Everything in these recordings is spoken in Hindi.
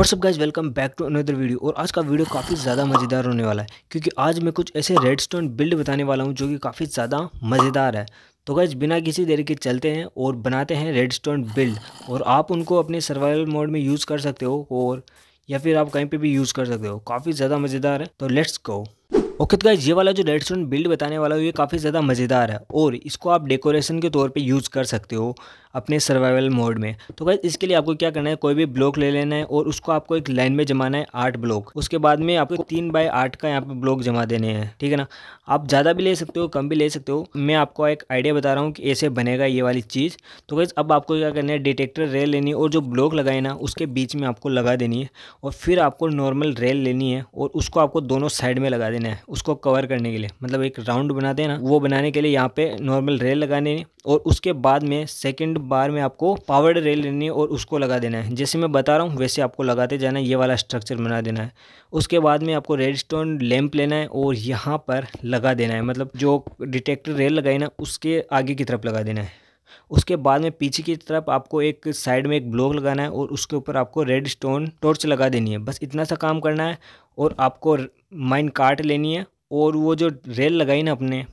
WhatsApp guys welcome back to another video और आज का वीडियो काफ़ी ज़्यादा मज़ेदार होने वाला है क्योंकि आज मैं कुछ ऐसे रेड स्टोन बिल्ड बताने वाला हूँ जो कि काफ़ी ज़्यादा मज़ेदार है तो गाइज बिना किसी देर के चलते हैं और बनाते हैं रेड स्टोन बिल्ड और आप उनको अपने सर्वाइवल मोड में यूज़ कर सकते हो और या फिर आप कहीं पर भी यूज़ कर सकते हो काफ़ी ज़्यादा मज़ेदार है तो लेट्स गो ओके तो गाइज ये वाला जो रेड स्टोन बिल्ड बताने वाला हूँ ये काफ़ी ज़्यादा मज़ेदार है और इसको आप डेकोरेशन के तौर पर यूज़ कर सकते हो अपने सर्वाइवल मोड में तो गाइज इसके लिए आपको क्या करना है कोई भी ब्लॉक ले लेना है और उसको आपको एक लाइन में जमाना है आठ ब्लॉक उसके बाद में आपको तीन बाय आठ का यहाँ पे ब्लॉक जमा देने हैं ठीक है ना आप ज़्यादा भी ले सकते हो कम भी ले सकते हो मैं आपको एक आइडिया बता रहा हूँ कि ऐसे बनेगा ये वाली चीज़ तो गाइज अब आपको क्या करना है डिटेक्टर रेल लेनी है और जो ब्लॉक लगाए ना उसके बीच में आपको लगा देनी है और फिर आपको नॉर्मल रेल लेनी है और उसको आपको दोनों साइड में लगा देना है उसको कवर करने के लिए मतलब एक राउंड बनाते हैं ना वो बनाने के लिए यहाँ पर नॉर्मल रेल लगाने और उसके बाद में सेकेंड बार में आपको पावर्ड रेल लेनी है और उसको लगा देना है जैसे मैं बता रहा हूँ वैसे आपको लगाते जाना है ये वाला स्ट्रक्चर बना देना है उसके बाद में आपको रेड स्टोन लैम्प लेना है और यहाँ पर लगा देना है मतलब जो डिटेक्टर रेल लगाई ना उसके आगे की तरफ लगा देना है उसके बाद में पीछे की तरफ आपको एक साइड में एक ब्लॉक लगाना है और उसके ऊपर आपको रेड स्टोन टॉर्च लगा देनी है बस इतना सा काम करना है और आपको माइन कार्ट लेनी है और वो जो रेल लगाई ना अपने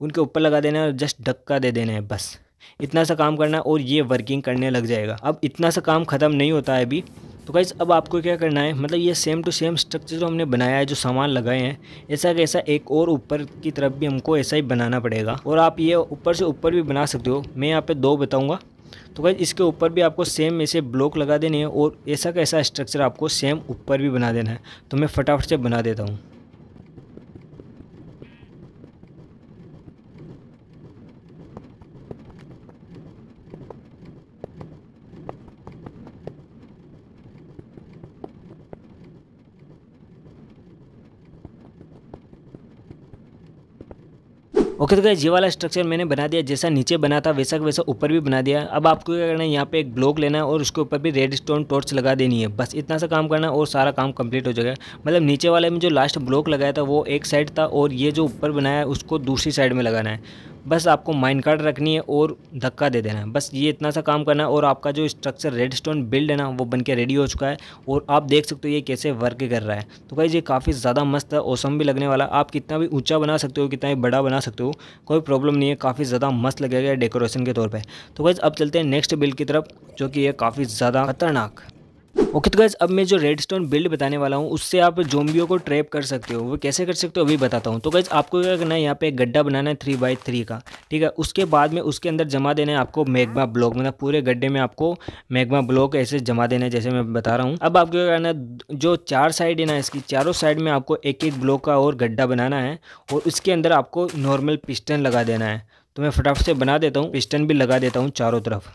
उनके ऊपर लगा देना है और जस्ट ढक्का दे देना है बस इतना सा काम करना है और ये वर्किंग करने लग जाएगा अब इतना सा काम ख़त्म नहीं होता है अभी तो गाइज़ अब आपको क्या करना है मतलब ये सेम टू सेम स्ट्रक्चर जो हमने बनाया है जो सामान लगाए हैं ऐसा कैसा एक और ऊपर की तरफ भी हमको ऐसा ही बनाना पड़ेगा और आप ये ऊपर से ऊपर भी बना सकते हो मैं यहाँ पे दो बताऊँगा तो गाइज इसके ऊपर भी आपको सेम ऐसे ब्लॉक लगा देने हैं और ऐसा कैसा स्ट्रक्चर आपको सेम ऊपर भी बना देना है तो मैं फटाफट से बना देता हूँ ओके तो गैस ये वाला स्ट्रक्चर मैंने बना दिया जैसा नीचे बना था वैसा वैसा ऊपर भी बना दिया अब आपको क्या करना है यहाँ पे एक ब्लॉक लेना है और उसके ऊपर भी रेड स्टोन टॉर्च लगा देनी है बस इतना सा काम करना है और सारा काम कंप्लीट हो जाएगा मतलब नीचे वाले में जो लास्ट ब्लॉक लगाया था वो एक साइड था और ये जो ऊपर बनाया है उसको दूसरी साइड में लगाना है बस आपको माइन कार्ड रखनी है और धक्का दे देना है बस ये इतना सा काम करना है और आपका जो स्ट्रक्चर रेड स्टोन बिल्ड है ना वो बन के रेडी हो चुका है और आप देख सकते हो ये कैसे वर्क कर रहा है तो भाई ये काफ़ी ज़्यादा मस्त है ओसम भी लगने वाला आप कितना भी ऊँचा बना सकते हो कितना भी बड़ा बना सकते हो कोई प्रॉब्लम नहीं है काफ़ी ज़्यादा मस्त लगेगा डेकोरेशन के तौर पर तो भाई अब चलते हैं नेक्स्ट बिल्ड की तरफ जो कि ये काफ़ी ज़्यादा खतरनाक ओके तो गैस अब मैं जो रेडस्टोन बिल्ड बताने वाला हूँ उससे आप जोम्बियों को ट्रैप कर सकते हो वो कैसे कर सकते हो अभी बताता हूँ तो गैस आपको क्या करना है यहाँ पे एक गड्ढा बनाना है थ्री बाई थ्री का ठीक है उसके बाद में उसके अंदर जमा देना है आपको मैग्मा ब्लॉक मतलब पूरे गड्ढे में आपको मैग्मा ब्लॉक ऐसे जमा देना है जैसे मैं बता रहा हूँ अब आपको क्या करना है जो चार साइड है ना इसकी चारों साइड में आपको एक एक ब्लॉक का और गड्ढा बनाना है और उसके अंदर आपको नॉर्मल पिस्टन लगा देना है तो मैं फटाफट से बना देता हूँ पिस्टन भी लगा देता हूँ चारों तरफ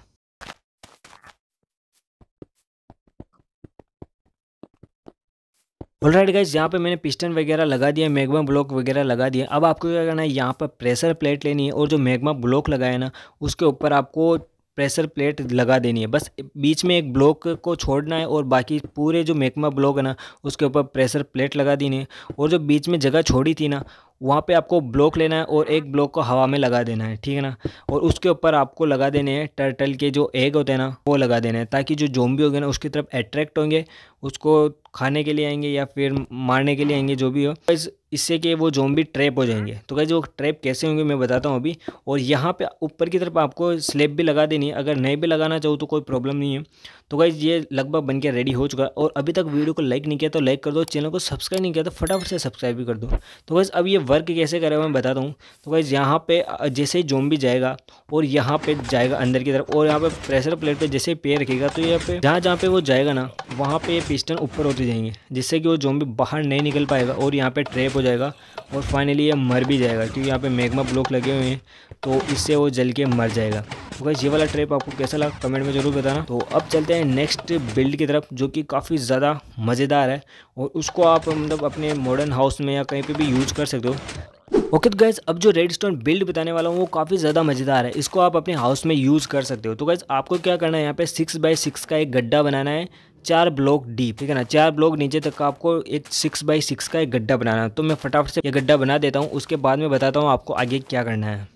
ऑल राइट गाइज यहाँ पे मैंने पिस्टन वगैरह लगा दिया मैग्मा ब्लॉक वगैरह लगा दिया अब आपको क्या करना है यहाँ पर प्रेशर प्लेट लेनी है और जो मैग्मा ब्लॉक लगाया ना उसके ऊपर आपको प्रेशर प्लेट लगा देनी है बस बीच में एक ब्लॉक को छोड़ना है और बाकी पूरे जो मैग्मा ब्लॉक है ना उसके ऊपर प्रेशर प्लेट लगा देनी है और जो बीच में जगह छोड़ी थी ना वहाँ पे आपको ब्लॉक लेना है और एक ब्लॉक को हवा में लगा देना है ठीक है ना और उसके ऊपर आपको लगा देने हैं टर्टल के जो एग होते हैं ना वो लगा देना है ताकि जो जोम्बी हो गए ना उसकी तरफ अट्रैक्ट होंगे उसको खाने के लिए आएंगे या फिर मारने के लिए आएंगे जो भी हो बस इससे कि वो जोम्बी ट्रैप हो जाएंगे तो गाइज वो ट्रैप कैसे होंगे मैं बताता हूँ अभी और यहाँ पर ऊपर की तरफ आपको स्लेब भी लगा देनी है अगर नहीं भी लगाना चाहो तो कोई प्रॉब्लम नहीं है तो गाइज ये लगभग बन के रेडी हो चुका है और अभी तक वीडियो को लाइक नहीं किया तो लाइक कर दो चैनल को सब्सक्राइब नहीं किया तो फटाफट से सब्सक्राइब भी कर दो तो गाइज अब ये वर्क कैसे करे मैं बता दूँ तो गाइज यहाँ पे जैसे ही जोम भी जाएगा और यहाँ पे जाएगा अंदर की तरफ और यहाँ पे प्रेशर प्लेट पर जैसे पेय रखेगा तो यहाँ पे जहाँ जहाँ पे वो जाएगा ना वहाँ पे ये पिस्टन ऊपर होते जाएंगे जिससे कि वो भी बाहर नहीं निकल पाएगा और यहाँ पे ट्रैप हो जाएगा और फाइनली ये मर भी जाएगा क्योंकि यहाँ पे मैग्मा ब्लॉक लगे हुए हैं तो इससे वो जल के मर जाएगा तो गाइज ये वाला ट्रैप आपको कैसा लगा कमेंट में जरूर बताना तो अब चलते हैं नेक्स्ट बिल्ड की तरफ जो कि काफ़ी ज़्यादा मज़ेदार है और उसको आप मतलब अपने मॉडर्न हाउस में या कहीं पर भी यूज कर सकते हो ओके तो गैस अब जो रेड स्टोन बिल्ड बताने वाला हूँ वो काफ़ी ज़्यादा मज़ेदार है इसको आप अपने हाउस में यूज़ कर सकते हो तो गैस आपको क्या करना है यहाँ पे सिक्स बाय सिक्स का एक गड्ढा बनाना है चार ब्लॉक डी ठीक है ना चार ब्लॉक नीचे तक का आपको एक सिक्स बाई सिक्स का एक गड्ढा बनाना है तो मैं फटाफट से ये गड्ढा बना देता हूँ उसके बाद में बताता हूँ आपको आगे क्या करना है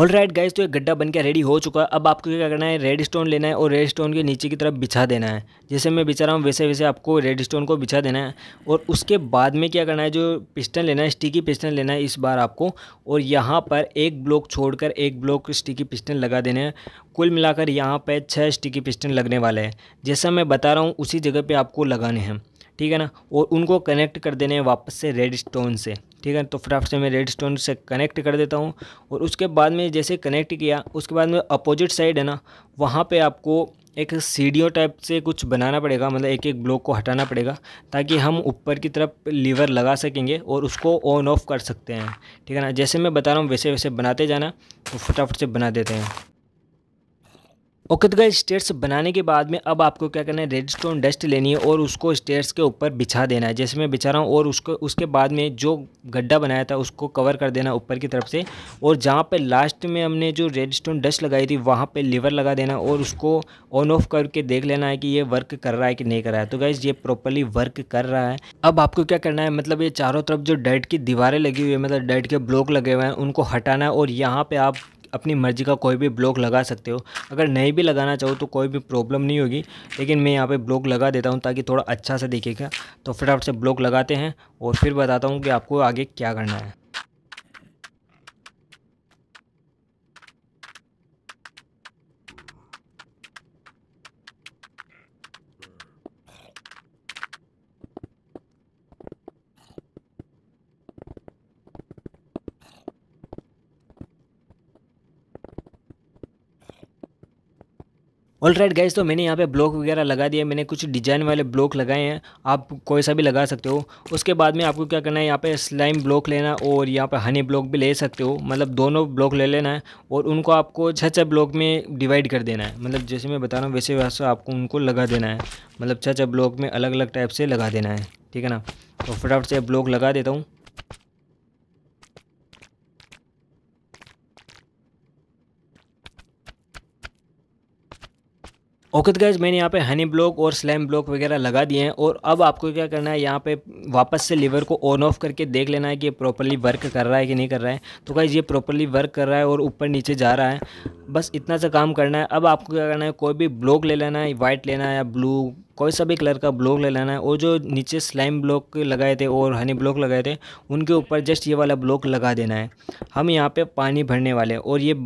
ऑल राइट गाइज तो एक गड्ढा बन के रेडी हो चुका है अब आपको क्या करना है रेड स्टोन लेना है और रेड स्टोन के नीचे की तरफ बिछा देना है जैसे मैं बिछा रहा हूँ वैसे वैसे आपको रेड स्टोन को बिछा देना है और उसके बाद में क्या करना है जो पिस्टन लेना है स्टिकी पिस्टन लेना है इस बार आपको और यहाँ पर एक ब्लॉक छोड़कर एक ब्लॉक स्टिकी पिस्टन लगा देने हैं कुल मिलाकर यहाँ पर छः स्टिकी पिस्टन लगने वाले हैं जैसा मैं बता रहा हूँ उसी जगह पर आपको लगाने हैं ठीक है ना और उनको कनेक्ट कर देने हैं वापस से रेड स्टोन से ठीक है तो फटाफट से मैं रेड स्टोन से कनेक्ट कर देता हूँ और उसके बाद में जैसे कनेक्ट किया उसके बाद में अपोजिट साइड है ना वहाँ पे आपको एक सीढ़ियों टाइप से कुछ बनाना पड़ेगा मतलब एक एक ब्लॉक को हटाना पड़ेगा ताकि हम ऊपर की तरफ लीवर लगा सकेंगे और उसको ऑन ऑफ कर सकते हैं ठीक है ना जैसे मैं बता रहा हूँ वैसे वैसे बनाते जाना तो फटाफट से बना देते हैं ओके तो गए स्टेट्स बनाने के बाद में अब आपको क्या करना है रेड स्टोन डस्ट लेनी है और उसको स्टेट्स के ऊपर बिछा देना है जैसे मैं बिछा रहा हूँ और उसको उसके बाद में जो गड्ढा बनाया था उसको कवर कर देना ऊपर की तरफ से और जहाँ पे लास्ट में हमने जो रेड स्टोन डस्ट लगाई थी वहाँ पे लीवर लगा देना और उसको ऑन ऑफ करके देख लेना है कि ये वर्क कर रहा है कि नहीं कर रहा है तो गैस ये प्रॉपरली वर्क कर रहा है अब आपको क्या करना है मतलब ये चारों तरफ जो डर्ट की दीवारें लगी हुई है मतलब डर्ट के ब्लॉक लगे हुए हैं उनको हटाना है और यहाँ पर आप अपनी मर्ज़ी का कोई भी ब्लॉक लगा सकते हो अगर नहीं भी लगाना चाहो तो कोई भी प्रॉब्लम नहीं होगी लेकिन मैं यहाँ पर ब्लॉक लगा देता हूँ ताकि थोड़ा अच्छा सा दिखेगा तो फटाफट से ब्लॉक लगाते हैं और फिर बताता हूँ कि आपको आगे क्या करना है ऑल राइट गाइज तो मैंने यहाँ पे ब्लॉक वगैरह लगा दिया मैंने कुछ डिजाइन वाले ब्लॉक लगाए हैं आप कोई सा भी लगा सकते हो उसके बाद में आपको क्या करना है यहाँ पे स्लाइम ब्लॉक लेना और यहाँ पे हनी ब्लॉक भी ले सकते हो मतलब दोनों ब्लॉक ले लेना है और उनको आपको छः छः ब्लॉक में डिवाइड कर देना है मतलब जैसे मैं बता रहा हूँ वैसे वैसे आपको उनको लगा देना है मतलब छः छः ब्लॉक में अलग अलग टाइप से लगा देना है ठीक है ना तो फटाफट से ब्लॉक लगा देता हूँ ओके तो गैज मैंने यहाँ पे हनी ब्लॉक और स्लैम ब्लॉक वगैरह लगा दिए हैं और अब आपको क्या करना है यहाँ पे वापस से लीवर को ऑन ऑफ करके देख लेना है कि ये प्रॉपरली वर्क कर रहा है कि नहीं कर रहा है तो गैस ये प्रॉपरली वर्क कर रहा है और ऊपर नीचे जा रहा है बस इतना सा काम करना है अब आपको क्या करना है कोई भी ब्लॉक ले लेना है वाइट लेना है या ब्लू कोई सा भी कलर का ब्लॉक ले लेना है और जो नीचे स्लाइम ब्लॉक लगाए थे और हनी ब्लॉक लगाए थे उनके ऊपर जस्ट ये वाला ब्लॉक लगा देना है हम यहाँ पे पानी भरने वाले हैं और ये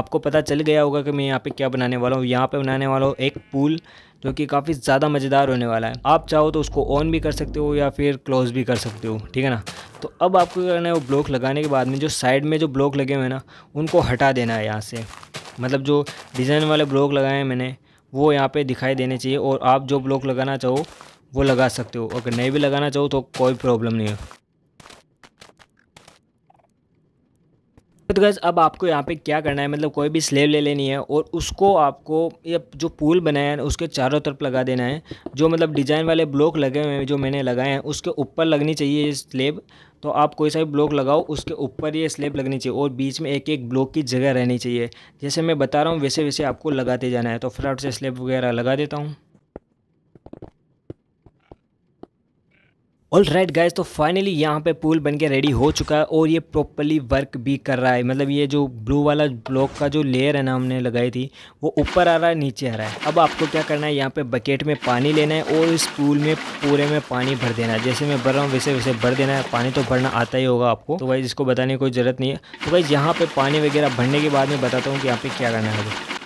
आपको पता चल गया होगा कि मैं यहाँ पे क्या बनाने वाला हूँ यहाँ पे बनाने वाला हूँ एक पूल जो कि काफ़ी ज़्यादा मज़ेदार होने वाला है आप चाहो तो उसको ऑन भी कर सकते हो या फिर क्लोज भी कर सकते हो ठीक है ना तो अब आपको करना है वो ब्लॉक लगाने के बाद में जो साइड में जो ब्लॉक लगे हुए हैं ना उनको हटा देना है यहाँ से मतलब जो डिज़ाइन वाले ब्लॉक लगाए हैं मैंने वो यहाँ पे दिखाई देने चाहिए और आप जो ब्लॉक लगाना चाहो वो लगा सकते हो अगर नहीं भी लगाना चाहो तो कोई प्रॉब्लम नहीं है तो गैस अब आपको यहाँ पे क्या करना है मतलब कोई भी स्लेब ले लेनी है और उसको आपको ये जो पूल बनाया है उसके चारों तरफ लगा देना है जो मतलब डिज़ाइन वाले ब्लॉक लगे हुए हैं जो मैंने लगाए हैं उसके ऊपर लगनी चाहिए ये स्लेब तो आप कोई सा भी ब्लॉक लगाओ उसके ऊपर ये स्लेब लगनी चाहिए और बीच में एक एक ब्लॉक की जगह रहनी चाहिए जैसे मैं बता रहा हूँ वैसे वैसे आपको लगाते जाना है तो फटाफट से स्लेब वगैरह लगा देता हूँ ऑल राइट गाइज तो फाइनली यहाँ पे पूल बन के रेडी हो चुका है और ये प्रॉपरली वर्क भी कर रहा है मतलब ये जो ब्लू वाला ब्लॉक का जो लेयर है ना हमने लगाई थी वो ऊपर आ रहा है नीचे आ रहा है अब आपको क्या करना है यहाँ पे बकेट में पानी लेना है और इस पूल में पूरे में पानी भर देना है जैसे मैं भर रहा हूँ वैसे वैसे भर देना है पानी तो भरना आता ही होगा आपको तो भाई इसको बताने की कोई ज़रूरत नहीं है तो भाई यहाँ पर पानी वगैरह भरने के बाद में बताता हूँ कि यहाँ पर क्या करना है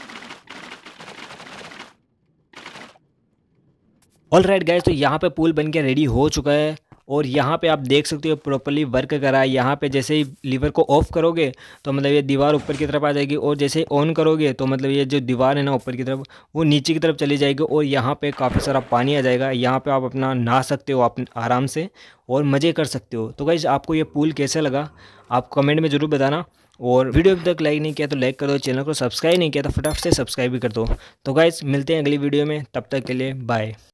ऑल राइट गैस तो यहाँ पे पुल बन के रेडी हो चुका है और यहाँ पे आप देख सकते हो प्रॉपरली वर्क करा है यहाँ पे जैसे ही लीवर को ऑफ करोगे तो मतलब ये दीवार ऊपर की तरफ आ जाएगी और जैसे ही ऑन करोगे तो मतलब ये जो दीवार है ना ऊपर की तरफ वो नीचे की तरफ चली जाएगी और यहाँ पे काफ़ी सारा पानी आ जाएगा यहाँ पे आप अपना नहा सकते हो आप आराम से और मज़े कर सकते हो तो गाइज आपको ये पुल कैसा लगा आप कमेंट में ज़रूर बताना और वीडियो अभी तक लाइक नहीं किया तो लाइक कर दो चैनल को सब्सक्राइब नहीं किया तो फटाफट से सब्सक्राइब भी कर दो तो गाइज मिलते हैं अगली वीडियो में तब तक के लिए बाय